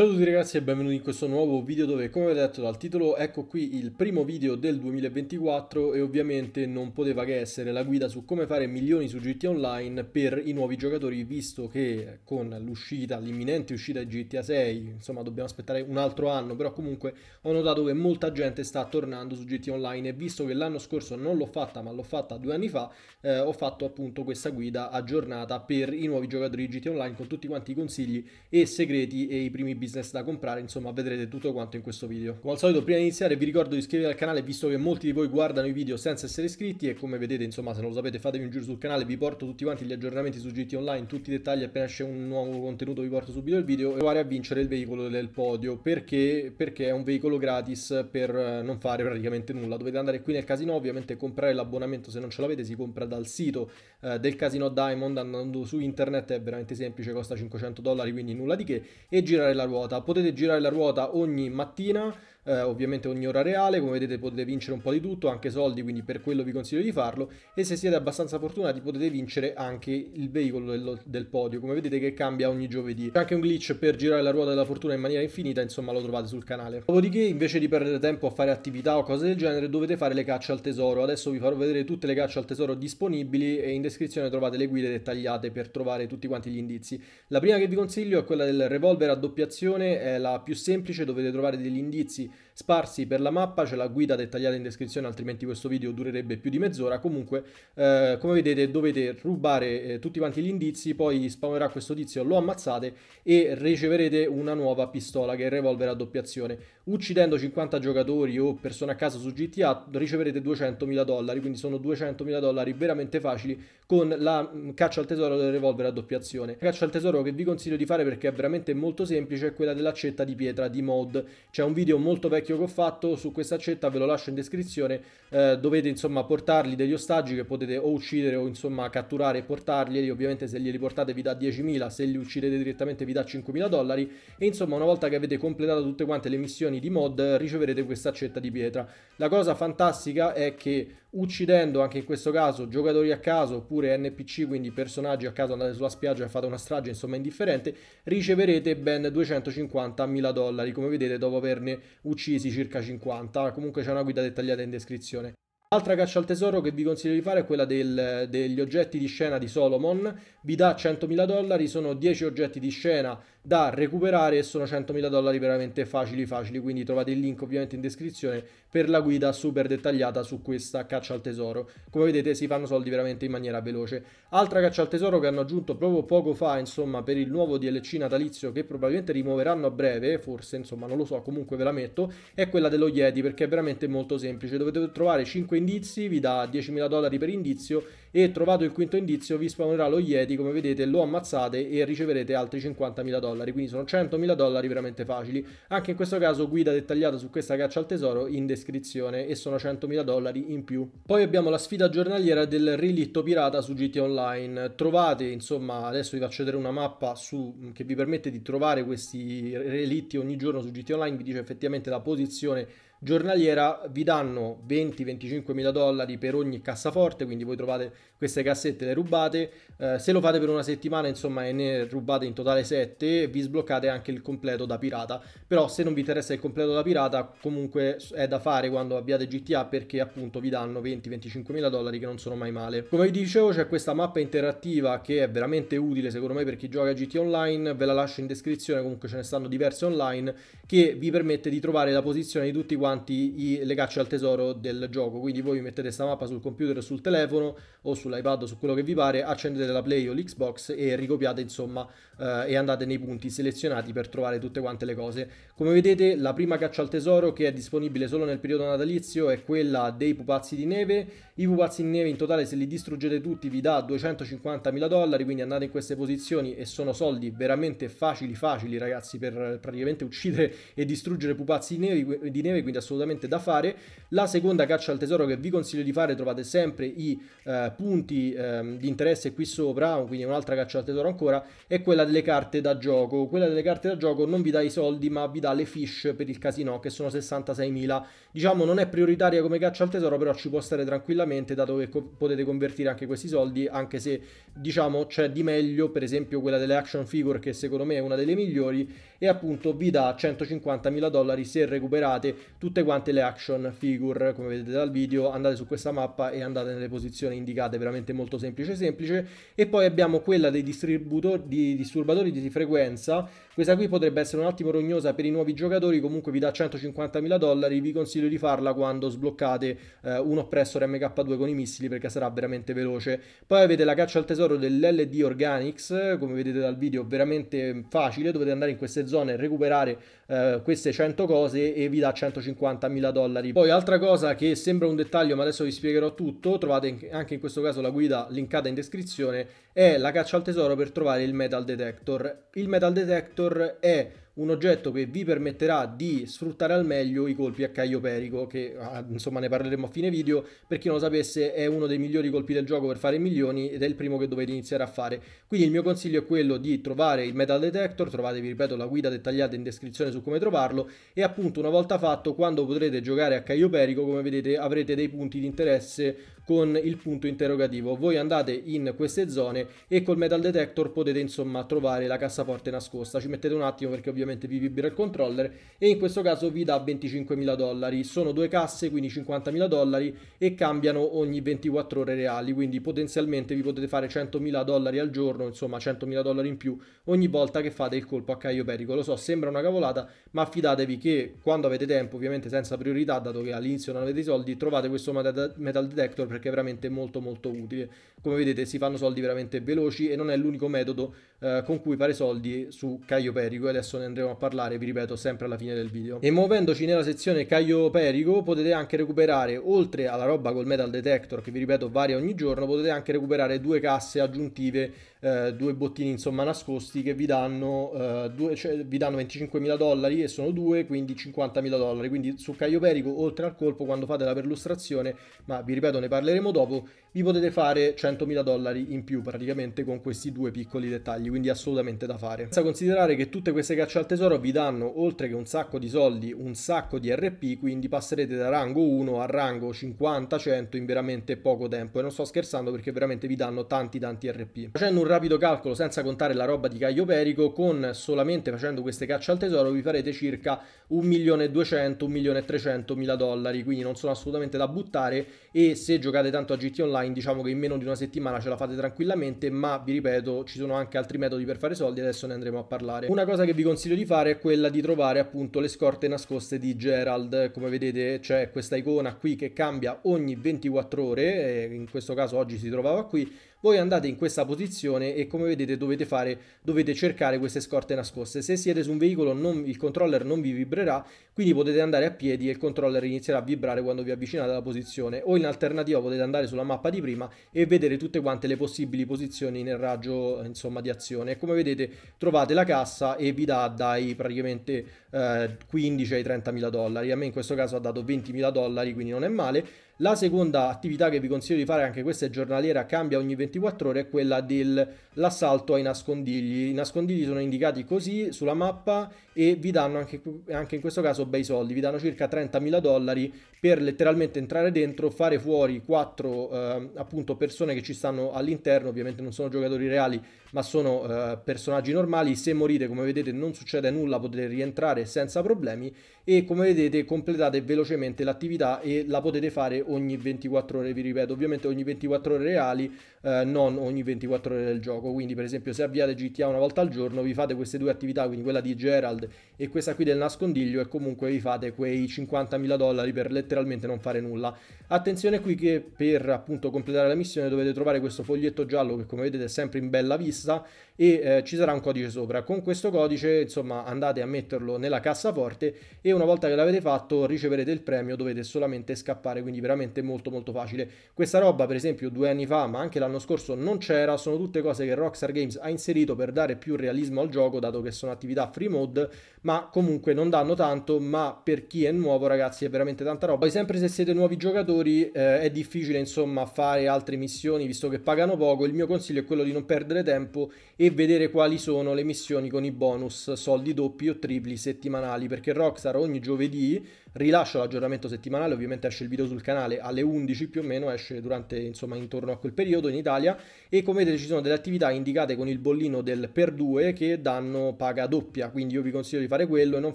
Ciao a tutti ragazzi e benvenuti in questo nuovo video dove come ho detto dal titolo ecco qui il primo video del 2024 e ovviamente non poteva che essere la guida su come fare milioni su GTA Online per i nuovi giocatori visto che con l'uscita, l'imminente uscita di GTA 6 insomma dobbiamo aspettare un altro anno però comunque ho notato che molta gente sta tornando su GTA Online e visto che l'anno scorso non l'ho fatta ma l'ho fatta due anni fa eh, ho fatto appunto questa guida aggiornata per i nuovi giocatori di GTA Online con tutti quanti i consigli e segreti e i primi bisogni business da comprare, insomma vedrete tutto quanto in questo video. Come al solito prima di iniziare vi ricordo di iscrivervi al canale visto che molti di voi guardano i video senza essere iscritti e come vedete insomma se non lo sapete fatevi un giro sul canale, vi porto tutti quanti gli aggiornamenti su GT Online, tutti i dettagli appena esce un nuovo contenuto vi porto subito il video e provare a vincere il veicolo del podio perché? perché è un veicolo gratis per eh, non fare praticamente nulla, dovete andare qui nel casino ovviamente comprare l'abbonamento se non ce l'avete si compra dal sito eh, del casino Diamond andando su internet è veramente semplice, costa 500 dollari quindi nulla di che e girare la ruota ruota, potete girare la ruota ogni mattina eh, ovviamente ogni ora reale, come vedete potete vincere un po' di tutto, anche soldi, quindi per quello vi consiglio di farlo e se siete abbastanza fortunati potete vincere anche il veicolo del, del podio, come vedete che cambia ogni giovedì. C'è anche un glitch per girare la ruota della fortuna in maniera infinita, insomma lo trovate sul canale. Dopodiché invece di perdere tempo a fare attività o cose del genere dovete fare le cacce al tesoro, adesso vi farò vedere tutte le cacce al tesoro disponibili e in descrizione trovate le guide dettagliate per trovare tutti quanti gli indizi. La prima che vi consiglio è quella del revolver a doppiazione, è la più semplice, dovete trovare degli indizi sparsi per la mappa, c'è la guida dettagliata in descrizione, altrimenti questo video durerebbe più di mezz'ora. Comunque, eh, come vedete, dovete rubare eh, tutti quanti gli indizi, poi spawnerà questo tizio, lo ammazzate e riceverete una nuova pistola che è il revolver a doppia azione. Uccidendo 50 giocatori o persone a caso su GTA riceverete 200.000 dollari, quindi sono 200.000 dollari veramente facili con la mm, caccia al tesoro del revolver a doppia azione. La caccia al tesoro che vi consiglio di fare perché è veramente molto semplice è quella dell'accetta di pietra di mod. C'è un video molto molto vecchio che ho fatto su questa accetta, ve lo lascio in descrizione, eh, dovete insomma portargli degli ostaggi che potete o uccidere o insomma catturare e portarli, e ovviamente se li riportate vi dà 10.000, se li uccidete direttamente vi dà 5.000 dollari e insomma una volta che avete completato tutte quante le missioni di mod riceverete questa accetta di pietra. La cosa fantastica è che uccidendo anche in questo caso giocatori a caso oppure NPC, quindi personaggi a caso andate sulla spiaggia e fate una strage, insomma indifferente, riceverete ben 250.000 dollari, come vedete dopo averne uccisi circa 50, comunque c'è una guida dettagliata in descrizione. Altra caccia al tesoro che vi consiglio di fare è quella del, degli oggetti di scena di Solomon, vi dà 100.000 dollari, sono 10 oggetti di scena da recuperare e sono 100.000 dollari veramente facili facili, quindi trovate il link ovviamente in descrizione per la guida super dettagliata su questa caccia al tesoro. Come vedete si fanno soldi veramente in maniera veloce. Altra caccia al tesoro che hanno aggiunto proprio poco fa, insomma, per il nuovo DLC natalizio che probabilmente rimuoveranno a breve, forse, insomma, non lo so, comunque ve la metto, è quella dello Yeti perché è veramente molto semplice. Dovete trovare 5 indizi, vi dà 10.000 dollari per indizio e trovato il quinto indizio vi spawnerà lo Yeti, come vedete lo ammazzate e riceverete altri 50.000 dollari, quindi sono 100.000 dollari veramente facili. Anche in questo caso guida dettagliata su questa caccia al tesoro in descrizione e sono 100.000 dollari in più. Poi abbiamo la sfida giornaliera del relitto pirata su GT Online, trovate insomma adesso vi faccio vedere una mappa su, che vi permette di trovare questi relitti ogni giorno su GT Online, vi dice effettivamente la posizione giornaliera vi danno 20-25 mila dollari per ogni cassaforte, quindi voi trovate queste cassette, le rubate, eh, se lo fate per una settimana insomma e ne rubate in totale 7 vi sbloccate anche il completo da pirata, però se non vi interessa il completo da pirata comunque è da fare quando avviate GTA perché appunto vi danno 20-25 mila dollari che non sono mai male. Come vi dicevo c'è questa mappa interattiva che è veramente utile secondo me per chi gioca GTA Online, ve la lascio in descrizione, comunque ce ne stanno diverse online che vi permette di trovare la posizione di tutti quanti quanti i, le cacce al tesoro del gioco. Quindi voi mettete questa mappa sul computer sul telefono o sull'iPad su quello che vi pare, accendete la Play o l'Xbox e ricopiate insomma eh, e andate nei punti selezionati per trovare tutte quante le cose. Come vedete la prima caccia al tesoro che è disponibile solo nel periodo natalizio è quella dei pupazzi di neve. I pupazzi di neve in totale se li distruggete tutti vi dà 250.000 dollari, quindi andate in queste posizioni e sono soldi veramente facili facili ragazzi per praticamente uccidere e distruggere pupazzi di neve, di neve quindi assolutamente da fare. La seconda caccia al tesoro che vi consiglio di fare, trovate sempre i eh, punti eh, di interesse qui sopra, quindi un'altra caccia al tesoro ancora, è quella delle carte da gioco. Quella delle carte da gioco non vi dà i soldi ma vi dà le fish per il casino che sono 66.000. Diciamo non è prioritaria come caccia al tesoro però ci può stare tranquillamente dato che co potete convertire anche questi soldi anche se diciamo c'è di meglio per esempio quella delle action figure che secondo me è una delle migliori e appunto vi dà 150.000 dollari se recuperate tutti tutte quante le action figure, come vedete dal video, andate su questa mappa e andate nelle posizioni indicate, veramente molto semplice semplice. E poi abbiamo quella dei distributori di disturbatori di frequenza, questa qui potrebbe essere un attimo rognosa per i nuovi giocatori, comunque vi dà 150.000 dollari, vi consiglio di farla quando sbloccate eh, un oppressor MK2 con i missili perché sarà veramente veloce. Poi avete la caccia al tesoro dell'LD Organics, come vedete dal video, veramente facile, dovete andare in queste zone e recuperare eh, queste 100 cose e vi dà 150 50.000 dollari. Poi altra cosa che sembra un dettaglio ma adesso vi spiegherò tutto, trovate anche in questo caso la guida linkata in descrizione, è la caccia al tesoro per trovare il metal detector. Il metal detector è un oggetto che vi permetterà di sfruttare al meglio i colpi a Caio Perico, che ah, insomma ne parleremo a fine video, per chi non lo sapesse è uno dei migliori colpi del gioco per fare milioni ed è il primo che dovete iniziare a fare. Quindi il mio consiglio è quello di trovare il metal detector, trovatevi ripeto la guida dettagliata in descrizione su come trovarlo e appunto una volta fatto quando potrete giocare a Caio Perico come vedete avrete dei punti di interesse con il punto interrogativo. Voi andate in queste zone e col metal detector potete insomma trovare la cassaforte nascosta. Ci mettete un attimo perché ovviamente vi vibra il controller e in questo caso vi dà 25.000 dollari. Sono due casse quindi 50.000 dollari e cambiano ogni 24 ore reali quindi potenzialmente vi potete fare 100.000 dollari al giorno insomma 100.000 dollari in più ogni volta che fate il colpo a Caio Perico. Lo so sembra una cavolata ma fidatevi che quando avete tempo ovviamente senza priorità dato che all'inizio non avete i soldi trovate questo metal detector perché è veramente molto molto utile. Come vedete si fanno soldi veramente veloci e non è l'unico metodo eh, con cui fare soldi su Caio Perico e adesso ne andremo a parlare, vi ripeto, sempre alla fine del video. E muovendoci nella sezione Caio Perico potete anche recuperare, oltre alla roba col metal detector che vi ripeto varia ogni giorno, potete anche recuperare due casse aggiuntive, eh, due bottini insomma nascosti che vi danno, eh, due, cioè, vi danno 25.000 dollari e sono due, quindi 50.000 dollari. Quindi su Caio Perico, oltre al colpo, quando fate la perlustrazione, ma vi ripeto ne parleremo, parleremo dopo vi potete fare 100.000 dollari in più praticamente con questi due piccoli dettagli, quindi assolutamente da fare. Senza considerare che tutte queste cacce al tesoro vi danno, oltre che un sacco di soldi, un sacco di RP, quindi passerete da rango 1 a rango 50-100 in veramente poco tempo. E non sto scherzando perché veramente vi danno tanti tanti RP. Facendo un rapido calcolo senza contare la roba di Caio Perico, con solamente facendo queste cacce al tesoro vi farete circa 1.200.000, 1.300.000 dollari, quindi non sono assolutamente da buttare e se giocate tanto a GT Online online, diciamo che in meno di una settimana ce la fate tranquillamente, ma vi ripeto, ci sono anche altri metodi per fare soldi, adesso ne andremo a parlare. Una cosa che vi consiglio di fare è quella di trovare appunto le scorte nascoste di Gerald, come vedete c'è questa icona qui che cambia ogni 24 ore, in questo caso oggi si trovava qui, voi andate in questa posizione e come vedete dovete fare dovete cercare queste scorte nascoste se siete su un veicolo non, il controller non vi vibrerà quindi potete andare a piedi e il controller inizierà a vibrare quando vi avvicinate alla posizione o in alternativa potete andare sulla mappa di prima e vedere tutte quante le possibili posizioni nel raggio insomma, di azione. E come vedete trovate la cassa e vi dà dai praticamente eh, 15 ai 30 mila dollari. A me in questo caso ha dato 20 mila dollari, quindi non è male. La seconda attività che vi consiglio di fare, anche questa è giornaliera, cambia ogni 24 ore, è quella dell'assalto ai nascondigli. I nascondigli sono indicati così sulla mappa e vi danno anche, anche in questo caso bei soldi, vi danno circa 30.000 dollari per letteralmente entrare dentro, fare fuori quattro eh, appunto persone che ci stanno all'interno, ovviamente non sono giocatori reali ma sono uh, personaggi normali. Se morite, come vedete, non succede nulla, potete rientrare senza problemi e come vedete completate velocemente l'attività e la potete fare ogni 24 ore, vi ripeto, ovviamente ogni 24 ore reali, uh, non ogni 24 ore del gioco. Quindi, per esempio, se avviate GTA una volta al giorno, vi fate queste due attività, quindi quella di Gerald e questa qui del nascondiglio e comunque vi fate quei 50.000 dollari per letteralmente non fare nulla. Attenzione qui che per appunto completare la missione dovete trovare questo foglietto giallo che come vedete è sempre in bella vista sagen, e eh, ci sarà un codice sopra. Con questo codice, insomma, andate a metterlo nella cassaforte e una volta che l'avete fatto riceverete il premio, dovete solamente scappare, quindi veramente molto molto facile. Questa roba, per esempio, due anni fa, ma anche l'anno scorso non c'era, sono tutte cose che Rockstar Games ha inserito per dare più realismo al gioco, dato che sono attività free mode, ma comunque non danno tanto, ma per chi è nuovo, ragazzi, è veramente tanta roba. Poi sempre se siete nuovi giocatori eh, è difficile, insomma, fare altre missioni visto che pagano poco, il mio consiglio è quello di non perdere tempo e vedere quali sono le missioni con i bonus soldi doppi o tripli settimanali perché Rockstar ogni giovedì rilascio l'aggiornamento settimanale, ovviamente esce il video sul canale alle 11 più o meno, esce durante, insomma, intorno a quel periodo in Italia e come vedete ci sono delle attività indicate con il bollino del per due che danno paga doppia, quindi io vi consiglio di fare quello e non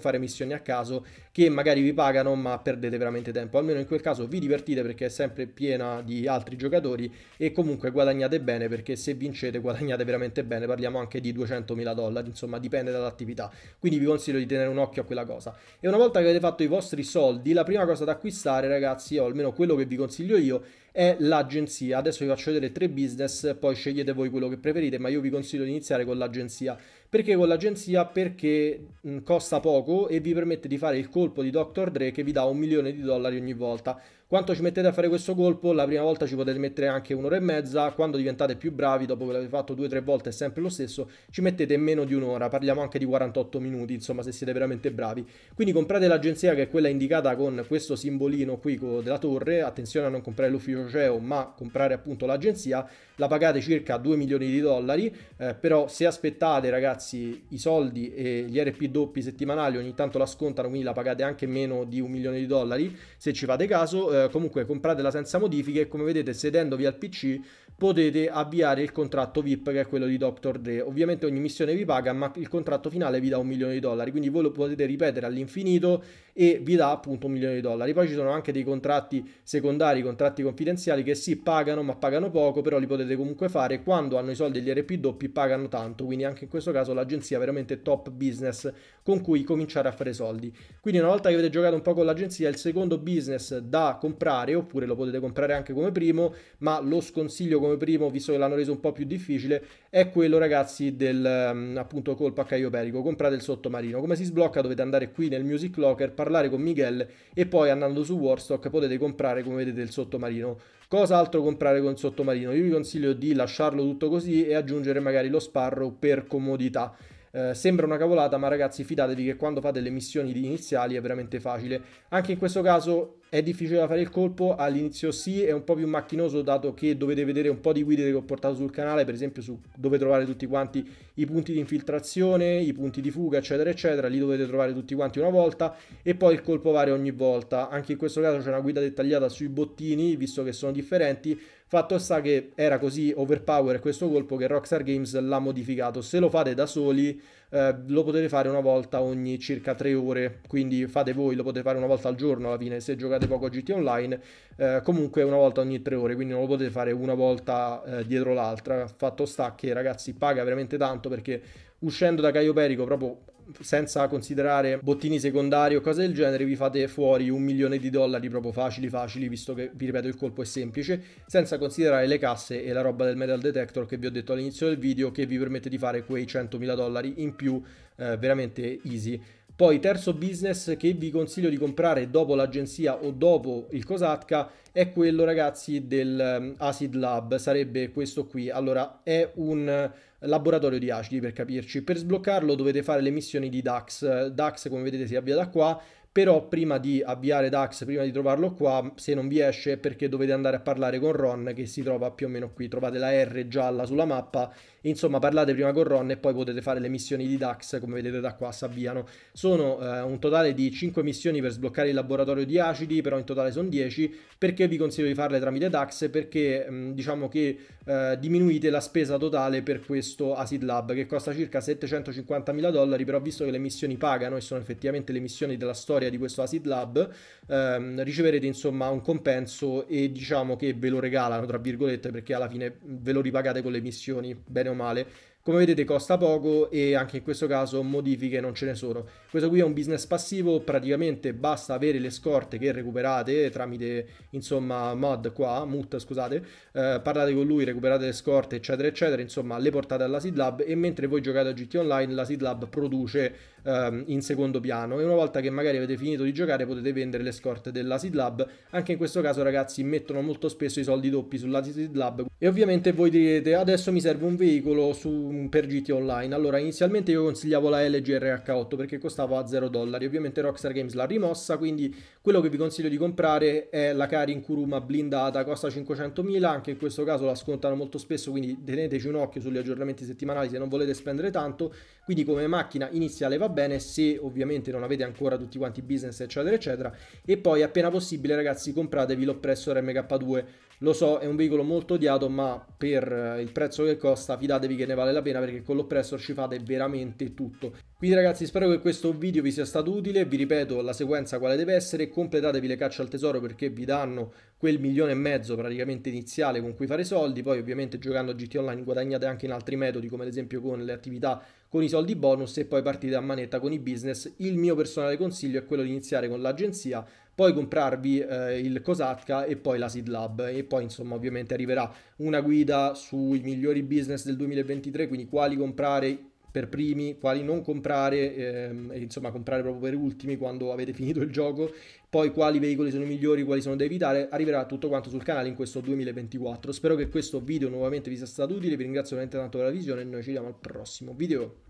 fare missioni a caso che magari vi pagano ma perdete veramente tempo, almeno in quel caso vi divertite perché è sempre piena di altri giocatori e comunque guadagnate bene perché se vincete guadagnate veramente bene, parliamo anche di 200.000 dollari, insomma dipende dall'attività, quindi vi consiglio di tenere un occhio a quella cosa e una volta che avete fatto i vostri soldi, la prima cosa da acquistare, ragazzi, o almeno quello che vi consiglio io, è l'agenzia. Adesso vi faccio vedere tre business, poi scegliete voi quello che preferite, ma io vi consiglio di iniziare con l'agenzia. Perché con l'agenzia? Perché costa poco e vi permette di fare il colpo di Dr. Dre che vi dà un milione di dollari ogni volta. Quanto ci mettete a fare questo colpo? La prima volta ci potete mettere anche un'ora e mezza, quando diventate più bravi, dopo che l'avete fatto due o tre volte è sempre lo stesso, ci mettete meno di un'ora, parliamo anche di 48 minuti, insomma se siete veramente bravi. Quindi comprate l'agenzia che è quella indicata con questo simbolino qui della torre, attenzione a non comprare l'ufficio CEO, ma comprare appunto l'agenzia, la pagate circa 2 milioni di dollari, eh, però se aspettate ragazzi i soldi e gli RP doppi settimanali ogni tanto la scontano, quindi la pagate anche meno di un milione di dollari, se ci fate caso, eh, comunque compratela senza modifiche e come vedete sedendovi al PC potete avviare il contratto VIP che è quello di Dr. Dre. Ovviamente ogni missione vi paga ma il contratto finale vi dà un milione di dollari, quindi voi lo potete ripetere all'infinito e vi dà appunto un milione di dollari. Poi ci sono anche dei contratti secondari, contratti confidenziali che si sì, pagano, ma pagano poco, però li potete comunque fare. Quando hanno i soldi gli RP doppi pagano tanto, quindi anche in questo caso l'agenzia è veramente top business con cui cominciare a fare soldi. Quindi una volta che avete giocato un po' con l'agenzia, il secondo business da comprare, oppure lo potete comprare anche come primo, ma lo sconsiglio come primo, visto che l'hanno reso un po' più difficile, è quello ragazzi del ehm, appunto colpo a Caio Perico, comprate il sottomarino. Come si sblocca dovete andare qui nel Music Locker, parlare con Miguel e poi andando su Warstock potete comprare come vedete il sottomarino. Cosa altro comprare con il sottomarino? Io vi consiglio di lasciarlo tutto così e aggiungere magari lo sparro per comodità. Eh, sembra una cavolata, ma ragazzi, fidatevi che quando fate le missioni iniziali è veramente facile. Anche in questo caso è difficile da fare il colpo, all'inizio sì, è un po' più macchinoso dato che dovete vedere un po' di guide che ho portato sul canale, per esempio su dove trovare tutti quanti i punti di infiltrazione, i punti di fuga, eccetera, eccetera, li dovete trovare tutti quanti una volta e poi il colpo varia ogni volta. Anche in questo caso c'è una guida dettagliata sui bottini, visto che sono differenti, Fatto sta che era così overpower questo colpo che Rockstar Games l'ha modificato. Se lo fate da soli eh, lo potete fare una volta ogni circa 3 ore, quindi fate voi, lo potete fare una volta al giorno alla fine, se giocate poco a GT Online, eh, comunque una volta ogni 3 ore, quindi non lo potete fare una volta eh, dietro l'altra. Fatto sta che ragazzi paga veramente tanto perché uscendo da Caio Perico proprio senza considerare bottini secondari o cose del genere, vi fate fuori un milione di dollari proprio facili facili, visto che vi ripeto il colpo è semplice, senza considerare le casse e la roba del metal detector che vi ho detto all'inizio del video che vi permette di fare quei 100.000 dollari in più eh, veramente easy. Poi terzo business che vi consiglio di comprare dopo l'agenzia o dopo il Cosatka è quello ragazzi del ehm, Acid Lab, sarebbe questo qui. Allora è un laboratorio di acidi per capirci. Per sbloccarlo dovete fare le missioni di DAX. DAX come vedete si avvia da qua, però prima di avviare DAX, prima di trovarlo qua, se non vi esce è perché dovete andare a parlare con Ron che si trova più o meno qui, trovate la R gialla sulla mappa, insomma parlate prima con Ron e poi potete fare le missioni di DAX, come vedete da qua si avviano. Sono eh, un totale di 5 missioni per sbloccare il laboratorio di acidi, però in totale sono 10, perché vi consiglio di farle tramite DAX? Perché mh, mm, diciamo che eh, diminuite la spesa totale per questo Acid Lab che costa circa 750 mila dollari, però visto che le missioni pagano e sono effettivamente le missioni della storia storia di questo ASID Lab, ehm, riceverete insomma un compenso e diciamo che ve lo regalano, tra virgolette, perché alla fine ve lo ripagate con le missioni, bene o male. Come vedete costa poco e anche in questo caso modifiche non ce ne sono. Questo qui è un business passivo, praticamente basta avere le scorte che recuperate tramite insomma mod qua, mut scusate, eh, parlate con lui, recuperate le scorte eccetera eccetera, insomma le portate alla Seed Lab e mentre voi giocate a GT Online la Seed Lab produce ehm, in secondo piano e una volta che magari avete finito di giocare potete vendere le scorte della Seed Lab. Anche in questo caso ragazzi mettono molto spesso i soldi doppi sulla Seed Lab e ovviamente voi direte adesso mi serve un veicolo su Mm, per GT Online. Allora, inizialmente io consigliavo la LG RH8 perché costava 0 dollari. Ovviamente Rockstar Games l'ha rimossa, quindi quello che vi consiglio di comprare è la Karin Kuruma blindata, costa 500.000, anche in questo caso la scontano molto spesso, quindi teneteci un occhio sugli aggiornamenti settimanali se non volete spendere tanto. Quindi come macchina iniziale va bene, se ovviamente non avete ancora tutti quanti business eccetera eccetera. E poi appena possibile ragazzi compratevi l'oppressor MK2 lo so, è un veicolo molto odiato, ma per eh, il prezzo che costa fidatevi che ne vale la pena perché con l'oppressor ci fate veramente tutto. Quindi ragazzi spero che questo video vi sia stato utile, vi ripeto la sequenza quale deve essere, completatevi le cacce al tesoro perché vi danno quel milione e mezzo praticamente iniziale con cui fare soldi, poi ovviamente giocando a GT Online guadagnate anche in altri metodi come ad esempio con le attività con i soldi bonus e poi partite a manetta con i business. Il mio personale consiglio è quello di iniziare con l'agenzia poi comprarvi eh, il Cosatka e poi l'Acid Lab e poi insomma ovviamente arriverà una guida sui migliori business del 2023, quindi quali comprare per primi, quali non comprare, ehm, e insomma comprare proprio per ultimi quando avete finito il gioco, poi quali veicoli sono i migliori, quali sono da evitare, arriverà tutto quanto sul canale in questo 2024. Spero che questo video nuovamente vi sia stato utile, vi ringrazio veramente tanto per la visione e noi ci vediamo al prossimo video.